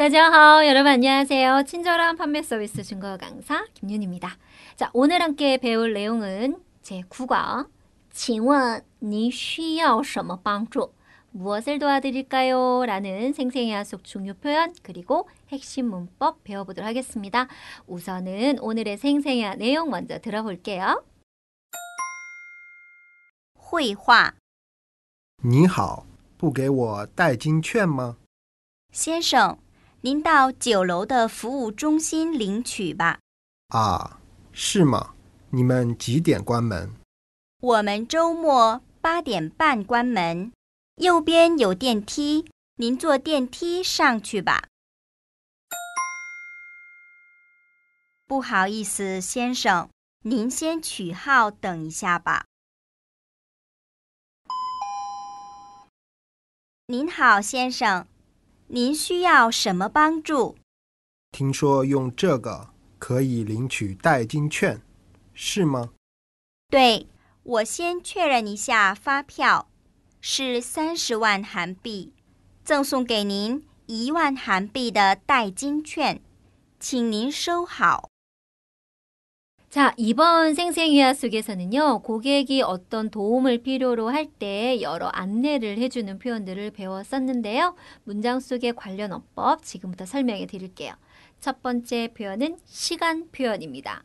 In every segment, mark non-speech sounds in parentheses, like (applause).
大家好, 여러분 안녕하세요. 친절한 판매 서비스 중국 강사 김윤입니다. 자, 오늘 함께 배울 내용은 제 9과 请问你需要什么帮助? 무엇을 도와드릴까요? 라는 생생해야 속 중요 표현 그리고 핵심 문법 배워보도록 하겠습니다. 우선은 오늘의 생생해야 내용 먼저 들어볼게요. 绘画。你好，不给我代金券吗？先生，您到九楼的服务中心领取吧。啊，是吗？你们几点关门？我们周末八点半关门。右边有电梯，您坐电梯上去吧。不好意思，先生，您先取号等一下吧。您好，先生。您需要什么帮助？听说用这个可以领取代金券，是吗？对，我先确认一下发票，是三十万韩币，赠送给您一万韩币的代金券，请您收好。 자, 이번 생생이야 속에서는요, 고객이 어떤 도움을 필요로 할 때 여러 안내를 해주는 표현들을 배웠었는데요. 문장 속의 관련 어법 지금부터 설명해 드릴게요. 첫 번째 표현은 시간 표현입니다.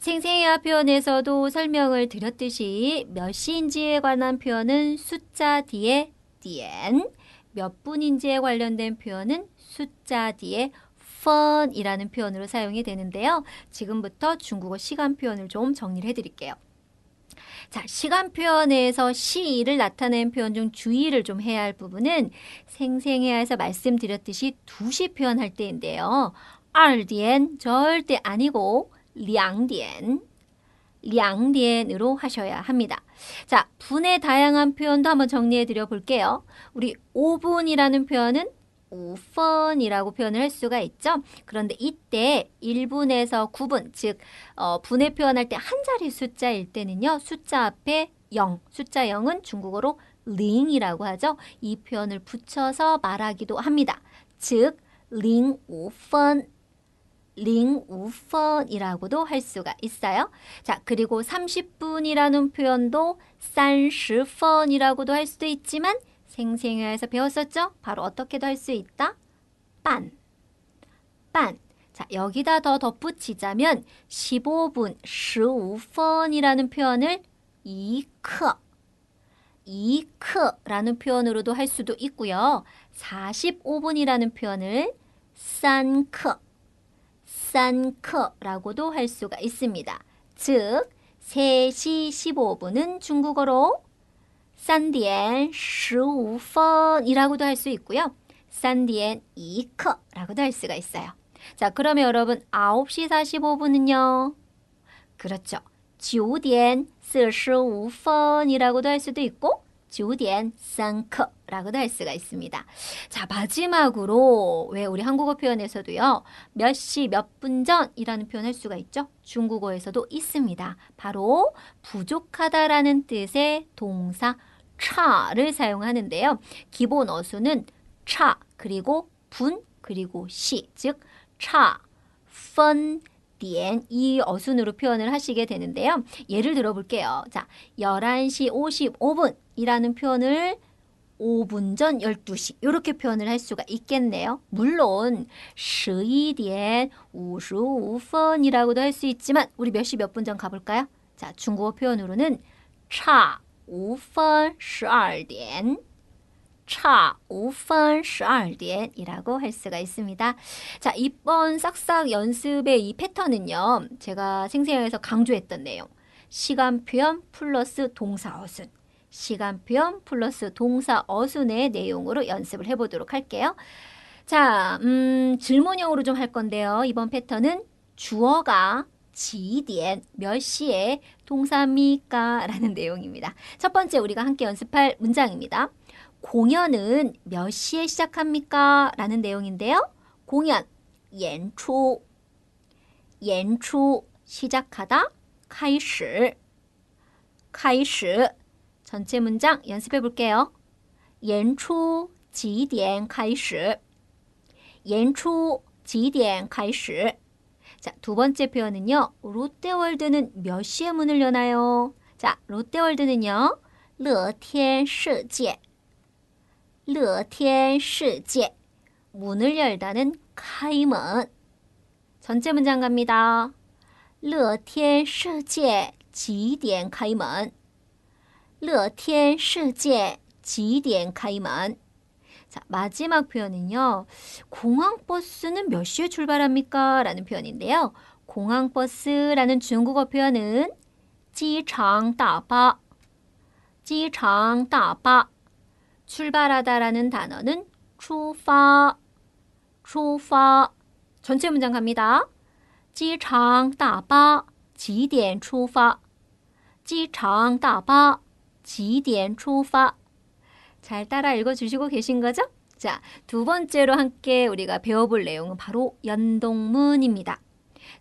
생생이야 표현에서도 설명을 드렸듯이 몇 시인지에 관한 표현은 숫자 뒤에 dn, 몇 분인지에 관련된 표현은 숫자 뒤에 fun이라는 표현으로 사용이 되는데요. 지금부터 중국어 시간 표현을 좀 정리를 해드릴게요. 자, 시간 표현에서 시를 나타낸 표현 중 주의를 좀 해야 할 부분은 생생해야해서 말씀드렸듯이 2시 표현할 때인데요. 2디엔 절대 아니고 량디엔량디엔으로 하셔야 합니다. 자, 분의 다양한 표현도 한번 정리해 드려 볼게요. 우리 5분이라는 표현은 often이라고 표현을 할 수가 있죠. 그런데 이때 1분에서 9분, 즉 어, 분해 표현할 때 한 자리 숫자일 때는요. 숫자 앞에 0, 숫자 0은 중국어로 링이라고 하죠. 이 표현을 붙여서 말하기도 합니다. 즉, 링5분, 링5분이라고도 할 수가 있어요. 자, 그리고 30분이라는 표현도 30분이라고도 할 수도 있지만 생생화에서 배웠었죠? 바로 어떻게도 할 수 있다. 빤, 빤. 자, 여기다 더 덧붙이자면 15분, 15분이라는 표현을 이크, 이크라는 표현으로도 할 수도 있고요. 45분이라는 표현을 산크, 산크라고도 할 수가 있습니다. 즉, 3시 15분은 중국어로 산디엔 15분이라고도 할 수 있고요. 산디엔 2커라고도 할 수가 있어요. 자, 그러면 여러분 9시 45분은요. 그렇죠. 9디45분이라고도 할 수도 있고 주디엔 쌍크라고 도할 수가 있습니다. 자, 마지막으로 왜 우리 한국어 표현에서도요. 몇 시 몇 분 전이라는 표현 할 수가 있죠? 중국어에서도 있습니다. 바로 부족하다라는 뜻의 동사 차를 사용하는데요. 기본 어수는 차 그리고 분 그리고 시, 즉 차, 펀, 디엔 이 어순으로 표현을 하시게 되는데요. 예를 들어 볼게요. 자, 11시 55분 이라는 표현을 5분 전 12시 이렇게 표현을 할 수가 있겠네요. 물론 11시 55분이라고도 할 수 있지만 우리 몇 시 몇 분 전 가볼까요? 자, 중국어 표현으로는 差5分12点 差5分12点이라고 할 수가 있습니다. 자, 이번 싹싹 연습의 이 패턴은요. 제가 생생에서 강조했던 내용. 시간 표현 플러스 동사 어순. 시간 표현 플러스 동사 어순의 내용으로 연습을 해보도록 할게요. 자, 음, 질문형으로 좀 할 건데요. 이번 패턴은 주어가 지디엔 몇 시에 동사입니까? 라는 내용입니다. 첫 번째 우리가 함께 연습할 문장입니다. 공연은 몇 시에 시작합니까? 라는 내용인데요. 공연, 연추, 연추, 시작하다, 开始,开始 전체 문장 연습해 볼게요. 연출 几点开始? 연출 几点开始? 자, 두 번째 표현은요. 롯데월드는 몇 시에 문을 여나요? 자, 롯데월드는요. 乐天世界乐天世界 문을 열다는 카이먼 전체 문장 갑니다. 乐天世界几点开门?乐天世界几点开门 자, 마지막 표현은요. 공항버스는 몇 시에 출발합니까? 라는 표현인데요. 공항버스라는 중국어 표현은 지창다바, 지창다바. 출발하다라는 단어는 출파, 출파. 전체 문장 갑니다. 지창다바, 지디엔 출파, 지창다바. 지디엔 초파. 잘 따라 읽어주시고 계신 거죠? 자, 두 번째로 함께 우리가 배워볼 내용은 바로 연동문입니다.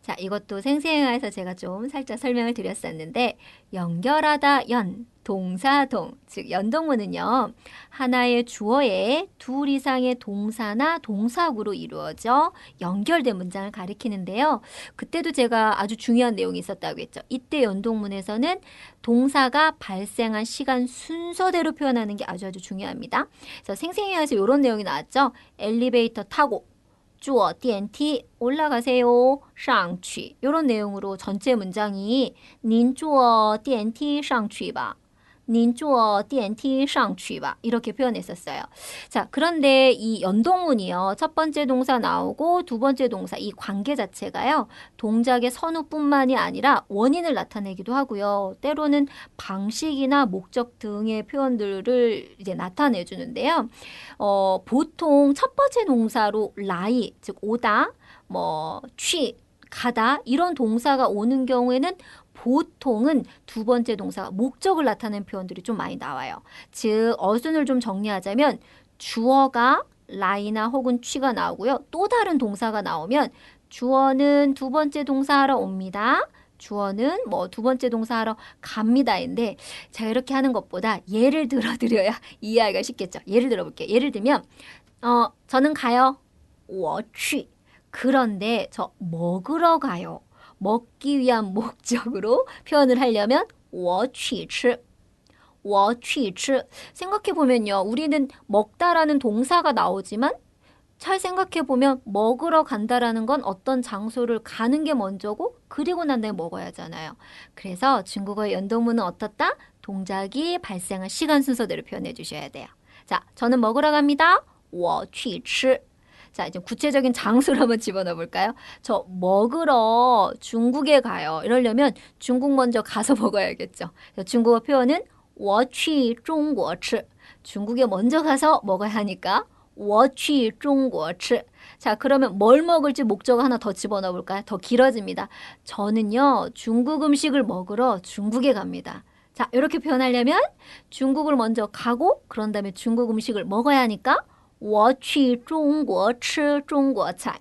자, 이것도 생생화에서 제가 좀 살짝 설명을 드렸었는데 연결하다 연 동사동 즉 연동문은요 하나의 주어에 둘 이상의 동사나 동사구로 이루어져 연결된 문장을 가리키는데요 그때도 제가 아주 중요한 내용이 있었다고 했죠 이때 연동문에서는 동사가 발생한 시간 순서대로 표현하는 게 아주 아주 중요합니다 그래서 생생해에서 이런 내용이 나왔죠 엘리베이터 타고 주어, 엔티 올라가세요, 上去. 이런 내용으로 전체 문장이 닌 주어, 电梯上去吧. 닌您어 DNT 上去吧. 이렇게 표현했었어요. 자, 그런데 이 연동문이요. 첫 번째 동사 나오고 두 번째 동사 이 관계 자체가요. 동작의 선우뿐만이 아니라 원인을 나타내기도 하고요. 때로는 방식이나 목적 등의 표현들을 이제 나타내 주는데요. 어, 보통 첫 번째 동사로 라이 즉 오다 뭐취 가다 이런 동사가 오는 경우에는 보통은 두 번째 동사가 목적을 나타내는 표현들이 좀 많이 나와요. 즉 어순을 좀 정리하자면 주어가 라이나 혹은 취가 나오고요. 또 다른 동사가 나오면 주어는 두 번째 동사하러 옵니다. 주어는 뭐 두 번째 동사하러 갑니다인데 제가 이렇게 하는 것보다 예를 들어 드려야 (laughs) 이해하기가 쉽겠죠. 예를 들어 볼게요. 예를 들면 어 저는 가요. 워취. 그런데 저 먹으러 가요. 먹기 위한 목적으로 (laughs) 표현을 하려면 我去吃我去吃 생각해보면요. 우리는 먹다라는 동사가 나오지만 잘 생각해보면 먹으러 간다라는 건 어떤 장소를 가는 게 먼저고 그리고 난 다음에 먹어야 하잖아요. 그래서 중국어의 연동문은 어떻다? 동작이 발생한 시간 순서대로 표현해 주셔야 돼요. 자, 저는 먹으러 갑니다. 我去吃 자, 이제 구체적인 장소를 (laughs) 한번 집어넣어 볼까요? 저 먹으러 중국에 가요. 이러려면 중국 먼저 가서 (laughs) 먹어야겠죠. 중국어 표현은 我去中国吃. 중국에 먼저 가서 먹어야 하니까 我去中国吃. 자, 그러면 뭘 먹을지 목적 하나 더 집어넣어 볼까요? 더 길어집니다. 저는요, 중국 음식을 먹으러 중국에 갑니다. 자, 이렇게 표현하려면 중국을 먼저 가고, 그런 다음에 중국 음식을 먹어야 하니까 我去中国吃中国菜。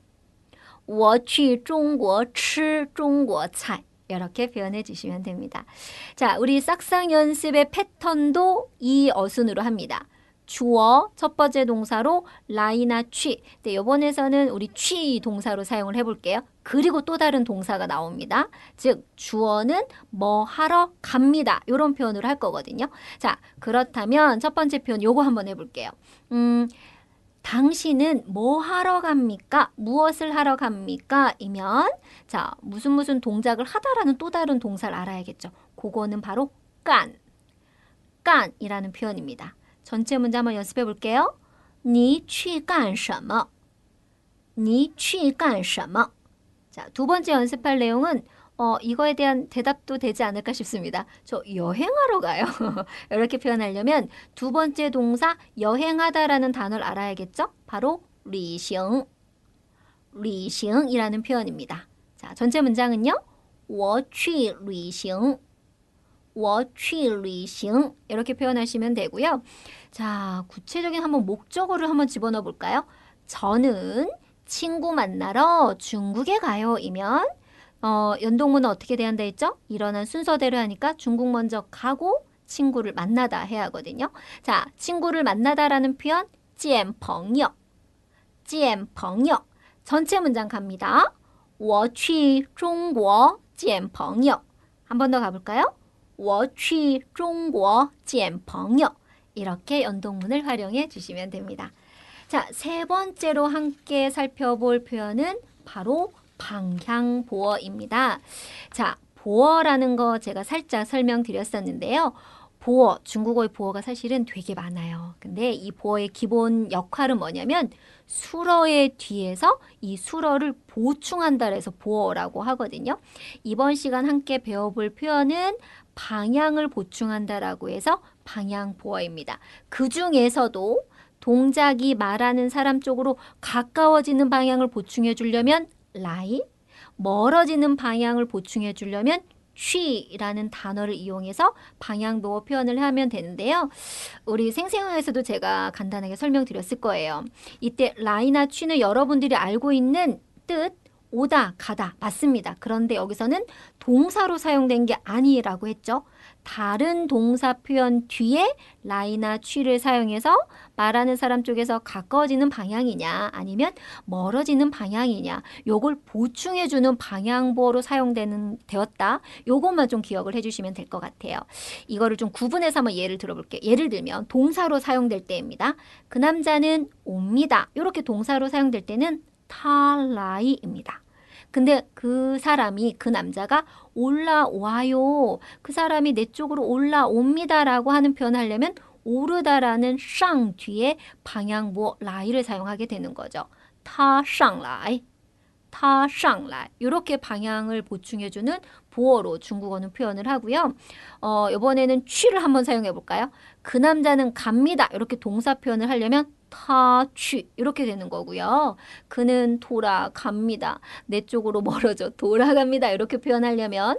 워치 중국어 치중국차 이렇게 표현해 주시면 됩니다. 자, 우리 싹상 연습의 패턴도 이 어순으로 합니다. 주어 첫 번째 동사로 라이나 취. 네, 데 요번에서는 우리 취 동사로 사용을 해 볼게요. 그리고 또 다른 동사가 나옵니다. 즉 주어는 뭐 하러 갑니다. 요런 표현으로 할 거거든요. 자, 그렇다면 첫 번째 표현 요거 한번 해 볼게요. 음, 당신은 뭐 하러 갑니까? 무엇을 하러 갑니까? 이면 자 무슨 무슨 동작을 하다라는 또 다른 동사를 알아야겠죠. 그거는 바로 깐, 깐이라는 표현입니다. 전체 문제 한번 연습해 볼게요. 你去干什么?你去干什么? 자, 두 번째 연습할 내용은 어, 이거에 대한 대답도 되지 않을까 싶습니다. 저 여행하러 가요. (laughs) 이렇게 표현하려면 두 번째 동사 여행하다라는 단어를 알아야겠죠? 바로 리싱, 리싱이라는 표현입니다. 자, 전체 문장은요. 我去旅行.我去旅行 이렇게 표현하시면 되고요. 자, 구체적인 한번 목적어를 한번 집어넣어 볼까요? 저는 친구 만나러 중국에 가요이면 어, 연동문은 어떻게 대한다 했죠? 일어난 순서대로 하니까 중국 먼저 가고 친구를 만나다 해야 하거든요. 자, 친구를 만나다라는 표현 见朋友,见朋友. 전체 문장 갑니다. 我去中国见朋友.한번 더 가볼까요? 我去中国见朋友. 이렇게 연동문을 활용해 주시면 됩니다. 자, 세 번째로 함께 살펴볼 표현은 바로 방향보어입니다. 자, 보어라는 거 제가 살짝 설명드렸었는데요. 보어, 중국어의 보어가 사실은 되게 많아요. 근데 이 보어의 기본 역할은 뭐냐면 수러의 뒤에서 이 수러를 보충한다 해서 보어라고 하거든요. 이번 시간 함께 배워볼 표현은 방향을 보충한다라고 해서 방향 보어입니다. 그 중에서도 동작이 말하는 사람 쪽으로 가까워지는 방향을 보충해 주려면 라인, 멀어지는 방향을 보충해 주려면 쉬라는 단어를 이용해서 방향도 표현을 하면 되는데요. 우리 생생화에서도 제가 간단하게 설명드렸을 거예요. 이때 라이나 취는 여러분들이 알고 있는 뜻, 오다, 가다 맞습니다. 그런데 여기서는 동사로 사용된 게 아니라고 했죠. 다른 동사 표현 뒤에 라이나 취를 사용해서 말하는 사람 쪽에서 가까워지는 방향이냐 아니면 멀어지는 방향이냐 요걸 보충해 주는 방향보로 사용되는 되었다. 요것만 좀 기억을 해 주시면 될 것 같아요. 이거를 좀 구분해서 한번 예를 들어 볼게요. 예를 들면 동사로 사용될 때입니다. 그 남자는 옵니다. 요렇게 동사로 사용될 때는 탈라이입니다. 근데 그 사람이 그 남자가 올라와요. 그 사람이 내 쪽으로 올라옵니다라고 하는 표현 하려면 오르다라는 쌍 뒤에 방향보 라이를 사용하게 되는 거죠. 타쌍 라이. 타上来 이렇게 방향을 보충해주는 보어로 중국어는 표현을 하고요. 어, 이번에는 취를 한번 사용해 볼까요? 그 남자는 갑니다. 이렇게 동사 표현을 하려면 타취 이렇게 되는 거고요. 그는 돌아갑니다. 내 쪽으로 멀어져 돌아갑니다. 이렇게 표현하려면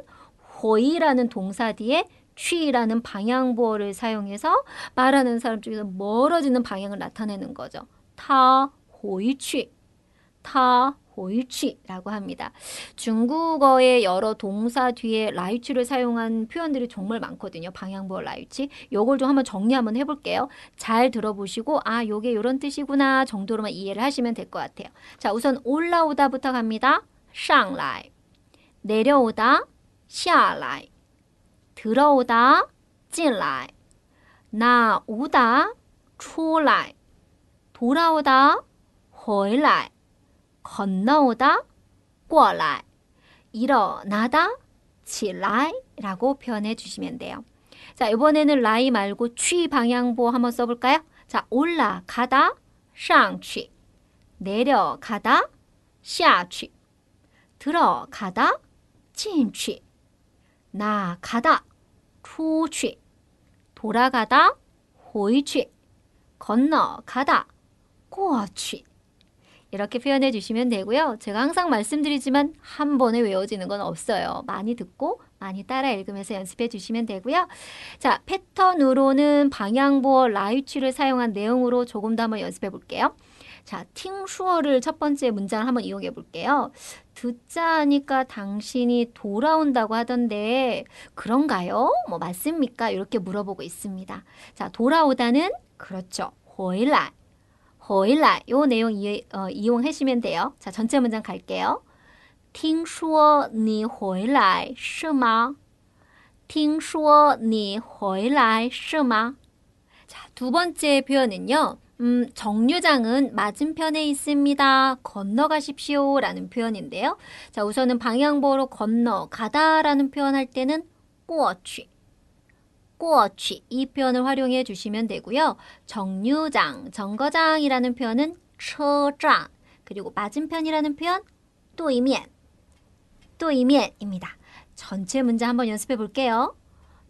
호이라는 동사 뒤에 취라는 방향보어를 사용해서 말하는 사람 쪽에서 멀어지는 방향을 나타내는 거죠. 타 호이취 타 골치라고 합니다. 중국어의 여러 동사 뒤에 라이치를 사용한 표현들이 정말 많거든요. 방향부어 라이치. 요걸 좀 한번 정리 한번 해볼게요. 잘 들어보시고 아 요게 요런 뜻이구나 정도로만 이해를 하시면 될 것 같아요. 자 우선 올라오다부터 갑니다. 상라이 내려오다 샤라이 들어오다 찐라이 나오다 出来 돌아오다 回来 건너오다, 过来, 일어나다, 起来라고 표현해 주시면 돼요. 자, 이번에는 라이 말고 취 방향보 한번 써볼까요? 자, 올라가다, 上去, 내려가다, 下去, 들어가다, 进去, 나가다, 出去, 돌아가다, 回去, 건너가다, 过去. 이렇게 표현해 주시면 되고요. 제가 항상 말씀드리지만 한 번에 외워지는 건 없어요. 많이 듣고 많이 따라 읽으면서 연습해 주시면 되고요. 자, 패턴으로는 방향보어 라이취를 사용한 내용으로 조금 더 한번 연습해 볼게요. 자, 팅슈어를 첫 번째 문장을 한번 이용해 볼게요. 듣자 하니까 당신이 돌아온다고 하던데 그런가요? 뭐 맞습니까? 이렇게 물어보고 있습니다. 자, 돌아오다는 그렇죠. 호일 호일라 요 내용 이, 어, 이용하시면 돼요. 자, 전체 문장 갈게요. 听说你回来是吗?听说你回来是吗? 자, 두 번째 표현은요. 음, 정류장은 맞은편에 있습니다. 건너가십시오. 라는 표현인데요. 자, 우선은 방향보로 건너가다 라는 표현할 때는 过去 꾸어취 이 표현을 활용해 주시면 되고요. 정류장, 정거장이라는 표현은 처장 그리고 맞은편이라는 표현 또이면 또이면입니다. 전체 문제 한번 연습해 볼게요.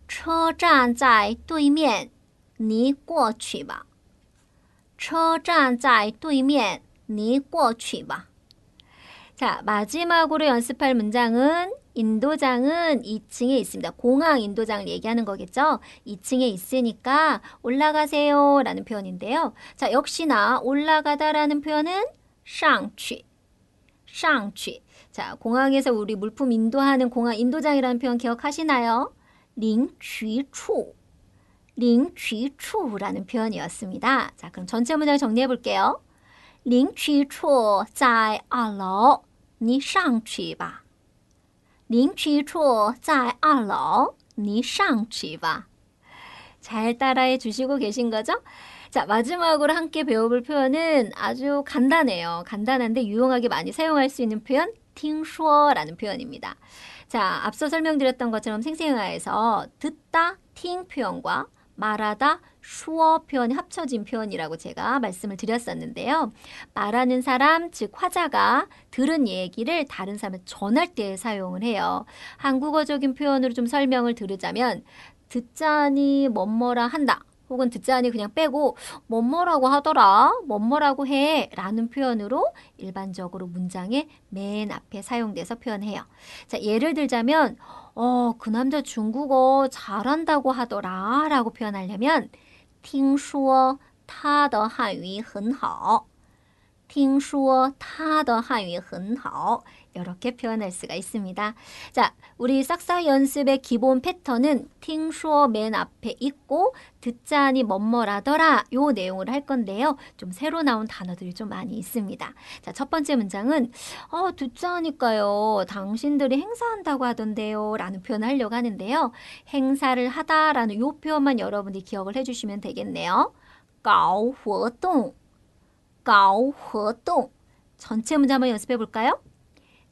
车站在对面你过去吧车站在对面你过去吧자 마지막으로 연습할 문장은 인도장은 2층에 있습니다. 공항 인도장을 얘기하는 거겠죠. 2층에 있으니까 올라가세요 라는 표현인데요. 자, 역시나 올라가다 라는 표현은 샹취, 샹취. 자, 공항에서 우리 물품 인도하는 공항 인도장이라는 표현 기억하시나요? 링취초링취초라는 표현이었습니다. 자, 그럼 전체 문장 을 정리해 볼게요. 링区초在二楼你上去吧 您去处在二楼，你上去吧。잘 따라해 주시고 계신 거죠? 자, 마지막으로 함께 배워볼 표현은 아주 간단해요. 간단한데 유용하게 많이 사용할 수 있는 표현, 听说라는 표현입니다. 자, 앞서 설명드렸던 것처럼 생생화에서 듣다, 听 표현과 말하다, 수어 표현이 합쳐진 표현이라고 제가 말씀을 드렸었는데요. 말하는 사람, 즉 화자가 들은 얘기를 다른 사람을 전할 때 사용을 해요. 한국어적인 표현으로 좀 설명을 들으자면 듣자니 뭐뭐라 한다. 혹은 듣자니 그냥 빼고 뭐뭐라고 하더라, 뭐뭐라고 해 라는 표현으로 일반적으로 문장의 맨 앞에 사용돼서 표현해요. 자, 예를 들자면 어, 그 남자 중국어 잘한다고 하더라 라고 표현하려면 听说他的汉语很好听说他的汉语很好 이렇게 표현할 수가 있습니다. 자, 우리 싹싹 연습의 기본 패턴은 팅쇼 맨 앞에 있고 듣자니 뭐뭐라더라 요 내용을 할 건데요. 좀 새로 나온 단어들이 좀 많이 있습니다. 자, 첫 번째 문장은 어, 듣자니까요. 당신들이 행사한다고 하던데요. 라는 표현을 하려고 하는데요. 행사를 하다라는 요 표현만 여러분이 기억을 해주시면 되겠네요. 搞活动,搞活动. 전체 문장 한번 연습해 볼까요?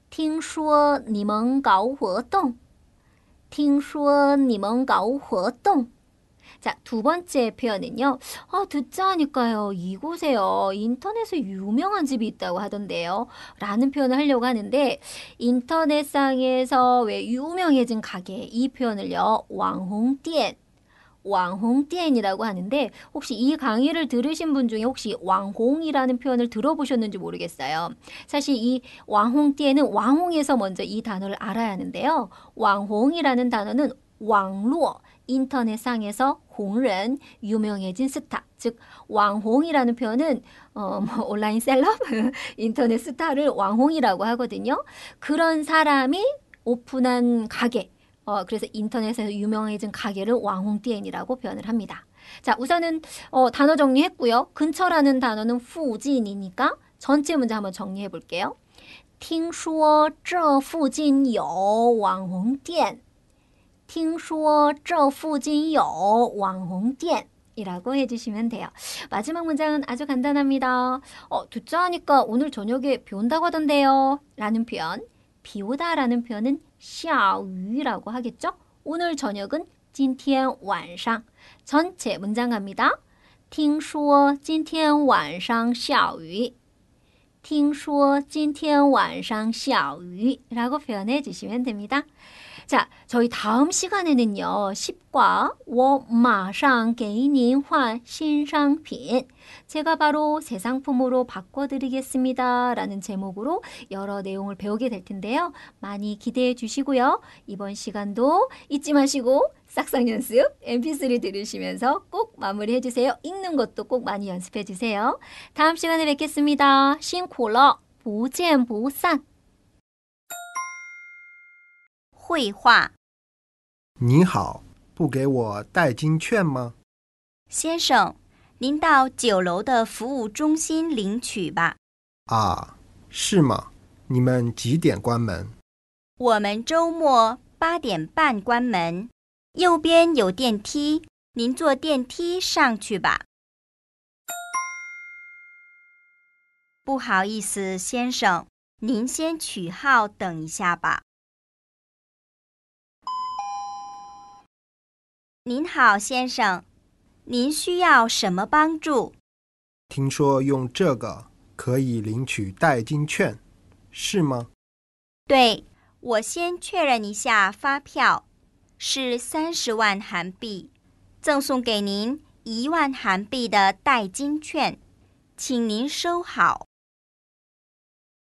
听说你们搞活动。听说你们搞活动。자, 두 번째 표현은요. 아, 듣자 하니까요. 이곳에요. 인터넷에 유명한 집이 있다고 하던데요. 라는 표현을 하려고 하는데 인터넷상에서 왜 유명해진 가게 이 표현을요. 왕홍店 왕홍띠엔이라고 하는데 혹시 이 강의를 들으신 분 중에 혹시 왕홍이라는 표현을 들어보셨는지 모르겠어요. 사실 이 왕홍띠엔은 왕홍에서 먼저 이 단어를 알아야 하는데요. 왕홍이라는 단어는 왕로 인터넷상에서 홍른 유명해진 스타 즉 왕홍이라는 표현은 어, 뭐 온라인 셀럽 (laughs) 인터넷 스타를 왕홍이라고 하거든요. 그런 사람이 오픈한 가게 어, 그래서 인터넷에서 유명해진 가게를 왕홍띠엔이라고 표현을 합니다. 자, 우선은 어, 단어 정리했고요. 근처라는 단어는 후진이니까 전체 문제 한번 정리해 볼게요. 听说这附近有网红店.听说这附近有网红店. 이라고 해주시면 돼요. 마지막 문장은 아주 간단합니다. 어, 듣자 하니까 오늘 저녁에 비 온다고 하던데요. 라는 표현, 비 오다 라는 표현은 샤우라고 하겠죠? 오늘 저녁은 今天晚上. 전체 문장 갑니다. 听说今天晚上下雨.听说今天晚上下雨라고 표현해 주시면 됩니다. 자, 저희 다음 시간에는요. 10과 我马上给您换新商品. 제가 바로 새 상품으로 바꿔드리겠습니다. 라는 제목으로 여러 내용을 배우게 될 텐데요. 많이 기대해 주시고요. 이번 시간도 잊지 마시고 싹싹 연습 mp3 들으시면서 꼭 마무리해 주세요. 읽는 것도 꼭 많이 연습해 주세요. 다음 시간에 뵙겠습니다. 신고러 不见不散。绘画。你好，不给我代金券吗？先生，您到九楼的服务中心领取吧。啊，是吗？你们几点关门？我们周末八点半关门。右边有电梯，您坐电梯上去吧。不好意思，先生，您先取号等一下吧。您好，先生，您需要什么帮助？听说用这个可以领取代金券，是吗？对，我先确认一下，发票是三十万韩币，赠送给您一万韩币的代金券，请您收好。